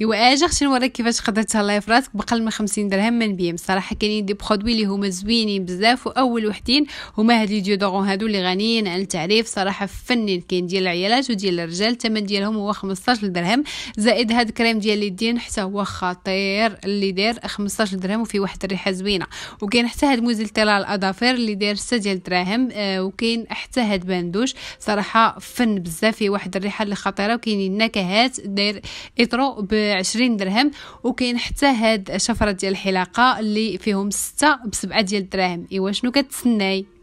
ايوا اجي خصني نوريك كيفاش تقدر تهلاي في راسك بقل من 50 درهم من بيم صراحه كاينين دي برودوي اللي هما زوينين بزاف واول وحدين هما هاد لي ديودورون هادو اللي غنيين عن التعريف صراحه فنين كاين ديال العيالات وديال الرجال الثمن ديالهم هو 15 درهم زائد هاد كريم ديال اليدين حتى هو خطير اللي داير 15 درهم وفي واحد الريحه زوينه وكاين حتى هاد موزيل تيلا الاظافر اللي داير 6 ديال الدراهم آه وكاين حتى هاد باندوش صراحه فن بزاف في واحد الريحه اللي خطيره وكاينين نكهات داير اطرو عشرين درهم وكاين حتى هاد شفرة ديال الحلاقة اللي فيهم ستة بسبعة ديال الدراهم إوا شنو كتسناي